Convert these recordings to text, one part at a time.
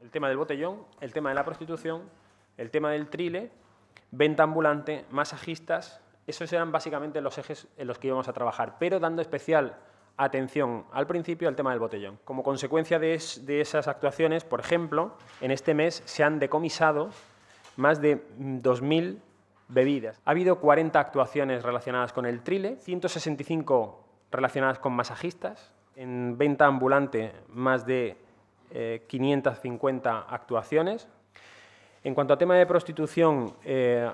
el tema del botellón, el tema de la prostitución, el tema del trile, venta ambulante, masajistas. Esos eran básicamente los ejes en los que íbamos a trabajar, pero dando especial atención al principio al tema del botellón. Como consecuencia de, esas actuaciones, por ejemplo, en este mes se han decomisado más de 2.000 mm, bebidas. Ha habido 40 actuaciones relacionadas con el trile, 165 relacionadas con masajistas, en venta ambulante más de 550 eh, actuaciones. En cuanto a tema de prostitución, eh,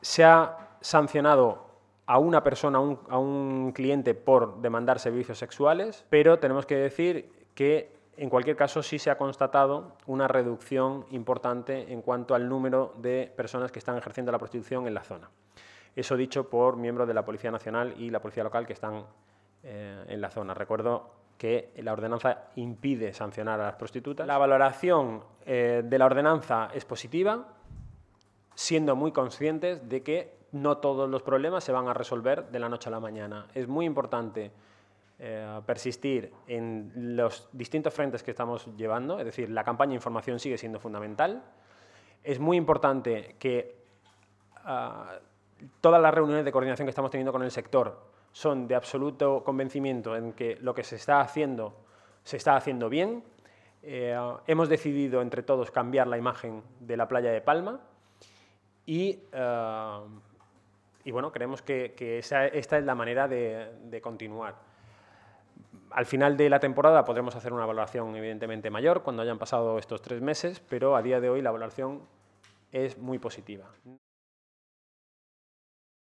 se ha sancionado a una persona, a un, cliente por demandar servicios sexuales, pero tenemos que decir que en cualquier caso, sí se ha constatado una reducción importante en cuanto al número de personas que están ejerciendo la prostitución en la zona. Eso dicho por miembros de la Policía Nacional y la Policía Local que están eh, en la zona. Recuerdo que la ordenanza impide sancionar a las prostitutas. La valoración eh, de la ordenanza es positiva, siendo muy conscientes de que no todos los problemas se van a resolver de la noche a la mañana. Es muy importante eh, persistir en los distintos frentes que estamos llevando, es decir, la campaña de información sigue siendo fundamental. Es muy importante que... Ah, todas las reuniones de coordinación que estamos teniendo con el sector son de absoluto convencimiento en que lo que se está haciendo se está haciendo bien. Eh, hemos decidido entre todos cambiar la imagen de la playa de Palma y, eh, bueno, creemos que, esta es la manera de, de continuar. Al final de la temporada podremos hacer una valoración evidentemente mayor cuando hayan pasado estos tres meses, pero a día de hoy la valoración es muy positiva.